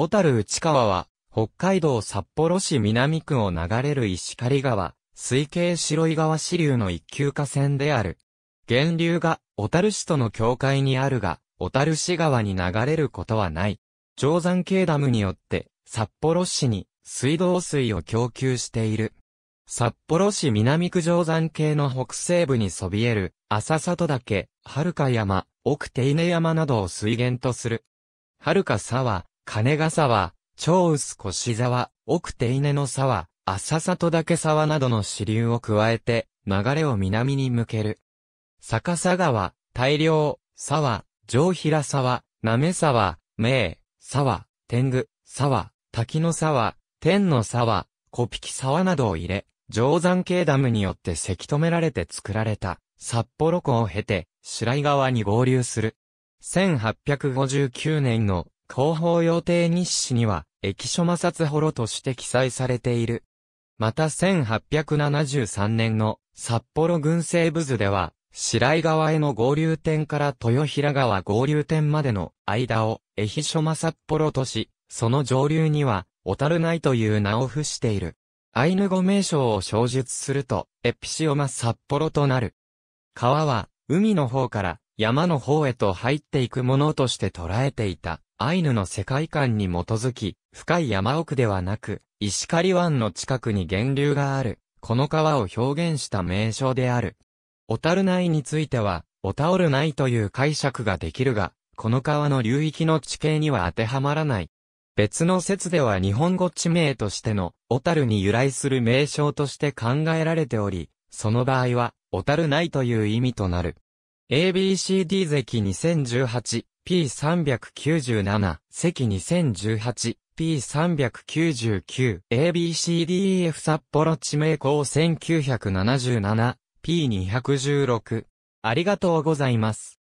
小樽内川は、北海道札幌市南区を流れる石狩川、水系白井川支流の一級河川である。源流が小樽市との境界にあるが、小樽市川に流れることはない。定山系ダムによって、札幌市に水道水を供給している。札幌市南区定山系の北西部にそびえる、浅里岳、遥山、奥手稲山などを水源とする。遥さは、金ヶ沢、超薄越沢、奥手稲の沢、浅里岳沢などの支流を加えて、流れを南に向ける。逆さ川、大量、沢、上平沢、なめ沢、名、沢、天狗、沢、滝の沢、天の沢、小引沢などを入れ、定山系ダムによってせき止められて作られた、札幌湖を経て、白井川に合流する。1859年の広報予定日誌には、液書摩擦ホロとして記載されている。また1873年の札幌軍生部図では、白井川への合流点から豊平川合流点までの間を、愛媛マ札幌とし、その上流には、小樽内という名を付している。アイヌ語名称を小述すると、エピシオマ札幌となる。川は、海の方から山の方へと入っていくものとして捉えていた。アイヌの世界観に基づき、深い山奥ではなく、石狩湾の近くに源流がある、この川を表現した名称である。小樽内については、小樽内という解釈ができるが、この川の流域の地形には当てはまらない。別の説では日本語地名としての、小樽に由来する名称として考えられており、その場合は、小樽内という意味となる。ABCD 関2018 P397、席2018、P399、ABCDEF 札幌地名校1977、P216。ありがとうございます。